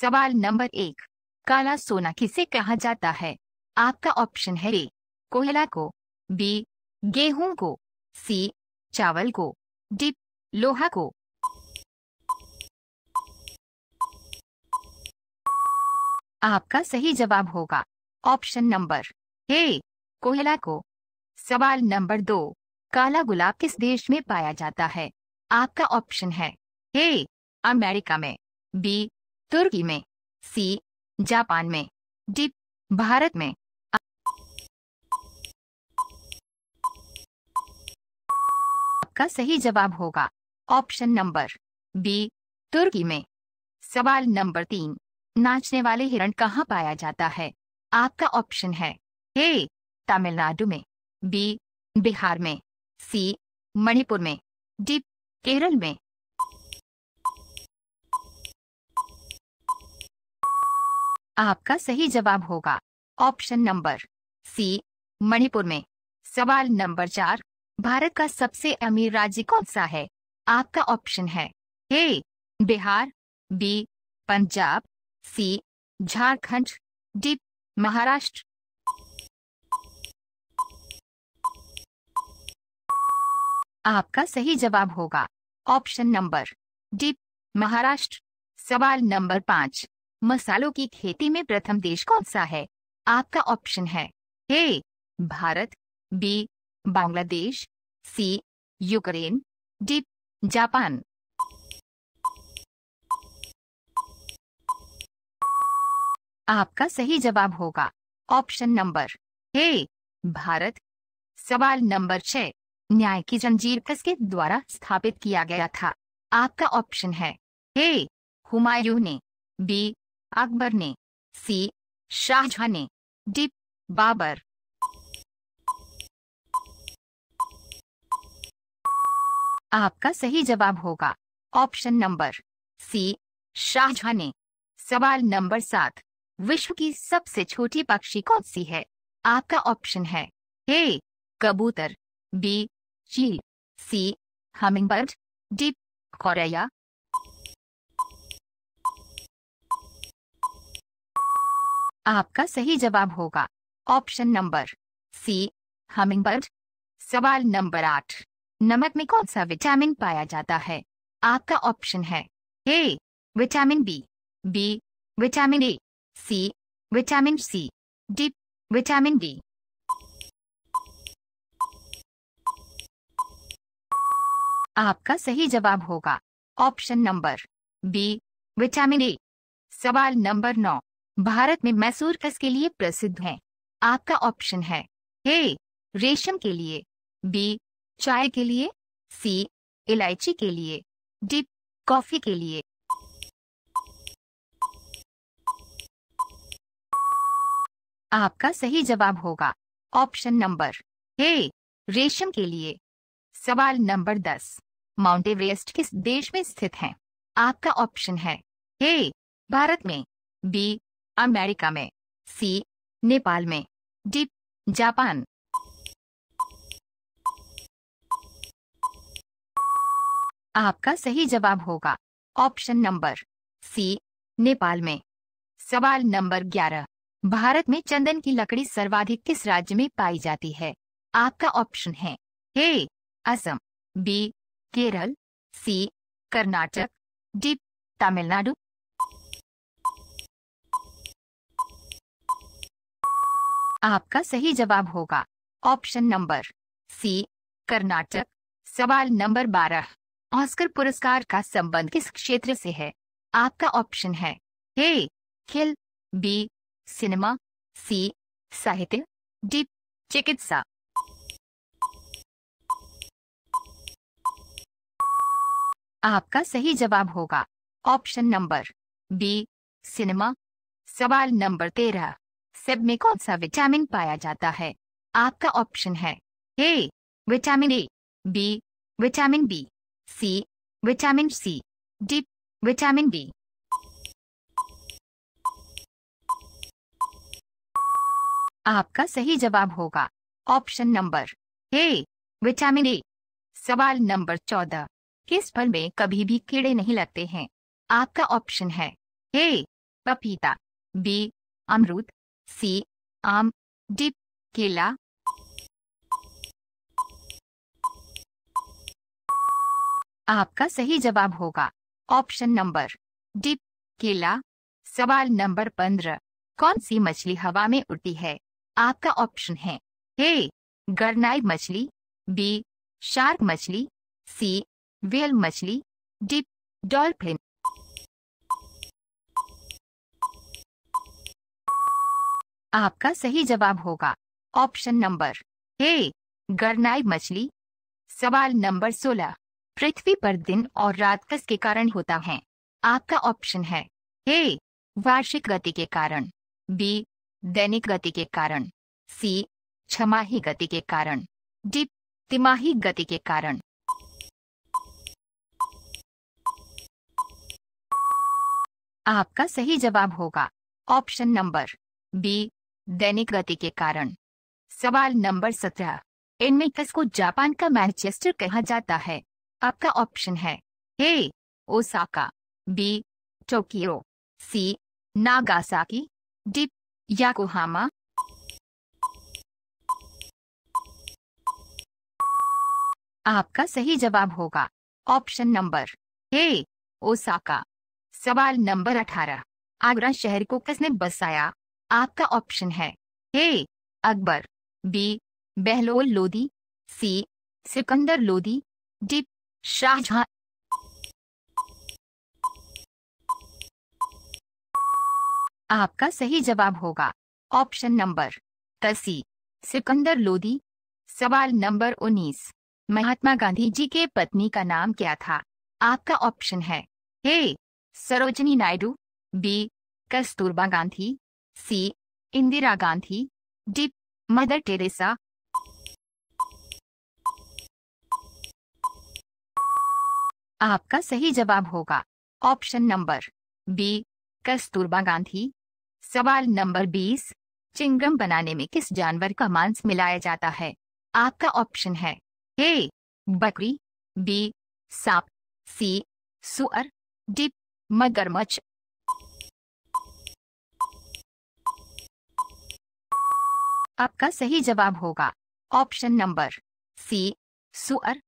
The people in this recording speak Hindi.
सवाल नंबर एक काला सोना किसे कहा जाता है आपका ऑप्शन है ए कोयला को बी गेहूं को सी चावल को डी लोहा को आपका सही जवाब होगा ऑप्शन नंबर हे कोयला को सवाल नंबर दो काला गुलाब किस देश में पाया जाता है आपका ऑप्शन है ए अमेरिका में बी तुर्की में सी जापान में डी भारत में आपका सही जवाब होगा ऑप्शन नंबर बी तुर्की में सवाल नंबर तीन नाचने वाले हिरण कहाँ पाया जाता है आपका ऑप्शन है ए तमिलनाडु में बी बिहार में सी मणिपुर में डी केरल में आपका सही जवाब होगा ऑप्शन नंबर सी मणिपुर में सवाल नंबर चार भारत का सबसे अमीर राज्य कौन सा है आपका ऑप्शन है A Bihar B Punjab C Jharkhand D Maharashtra आपका सही जवाब होगा ऑप्शन नंबर डी महाराष्ट्र सवाल नंबर पाँच मसालों की खेती में प्रथम देश कौन सा है आपका ऑप्शन है A Bharat B Bangladesh C Ukraine D Japan आपका सही जवाब होगा ऑप्शन नंबर ए भारत सवाल नंबर छह न्याय की जंजीर किसके द्वारा स्थापित किया गया था आपका ऑप्शन है ए हुमायूं ने बी अकबर ने सी शाहजहां ने डी बाबर आपका सही जवाब होगा ऑप्शन नंबर सी शाहजहां ने सवाल नंबर सात विश्व की सबसे छोटी पक्षी कौन सी है आपका ऑप्शन है ए कबूतर बी चील सी हमिंगबर्ड डी कोरैया आपका सही जवाब होगा ऑप्शन नंबर सी बर्ड सवाल नंबर आठ नमक में कौन सा विटामिन पाया जाता है आपका ऑप्शन है A vitamin B B vitamin A C vitamin C D vitamin D आपका सही जवाब होगा option number B vitamin A सवाल नंबर नौ भारत में मैसूर कस के लिए प्रसिद्ध है आपका ऑप्शन है ए रेशम के लिए बी चाय के लिए सी इलायची के लिए डी कॉफी के लिए आपका सही जवाब होगा ऑप्शन नंबर ए रेशम के लिए सवाल नंबर दस माउंट एवरेस्ट किस देश में स्थित है आपका ऑप्शन है ए भारत में बी अमेरिका में सी नेपाल में डी जापान आपका सही जवाब होगा ऑप्शन नंबर सी नेपाल में सवाल नंबर ग्यारह भारत में चंदन की लकड़ी सर्वाधिक किस राज्य में पाई जाती है आपका ऑप्शन है A Assam B Kerala C Karnataka D Tamil Nadu आपका सही जवाब होगा ऑप्शन नंबर सी कर्नाटक सवाल नंबर बारह ऑस्कर पुरस्कार का संबंध किस क्षेत्र से है आपका ऑप्शन है ए खेल बी सिनेमा सी साहित्य डी चिकित्सा आपका सही जवाब होगा ऑप्शन नंबर बी सिनेमा सवाल नंबर तेरह सेब में कौन सा विटामिन पाया जाता है आपका ऑप्शन है A vitamin A B vitamin B C vitamin C D vitamin B आपका सही जवाब होगा option number A vitamin A सवाल नंबर चौदह किस फल में कभी भी कीड़े नहीं लगते हैं आपका ऑप्शन है ए पपीता बी अमरूद सी आम डिप केला आपका सही जवाब होगा ऑप्शन नंबर डिप केला सवाल नंबर पंद्रह कौन सी मछली हवा में उड़ती है आपका ऑप्शन है ए गरनाई मछली बी शार्क मछली सी वेल मछली डिप डॉल्फिन आपका सही जवाब होगा ऑप्शन नंबर ए गरनाई मछली सवाल नंबर 16 पृथ्वी पर दिन और रात कस के कारण होता है आपका ऑप्शन है ए वार्षिक गति के कारण बी दैनिक गति के कारण सी छमाही गति के कारण डी तिमाही गति के कारण आपका सही जवाब होगा ऑप्शन नंबर बी दैनिक गति के कारण सवाल नंबर सत्रह इनमें किसको जापान का मैनचेस्टर कहा जाता है आपका ऑप्शन है A Osaka B Tokyo C Nagasaki D Yokohama आपका सही जवाब होगा ऑप्शन नंबर ए ओसाका सवाल नंबर अठारह आगरा शहर को किसने बसाया आपका ऑप्शन है A Akbar B Bahlol Lodi C Sikandar Lodi D Shah Jahan आपका सही जवाब होगा option number C Sikandar Lodi सवाल नंबर 19 महात्मा गांधी जी के पत्नी का नाम क्या था आपका ऑप्शन है A Sarojini Naidu B Kasturba Gandhi C Indira Gandhi D mother Teresa आपका सही जवाब होगा option number B Kasturba Gandhi सवाल नंबर 20 चिंगम बनाने में किस जानवर का मांस मिलाया जाता है आपका ऑप्शन है ए बकरी बी सांप सी सुअर डी मगरमच्छ आपका सही जवाब होगा ऑप्शन नंबर सी सुअर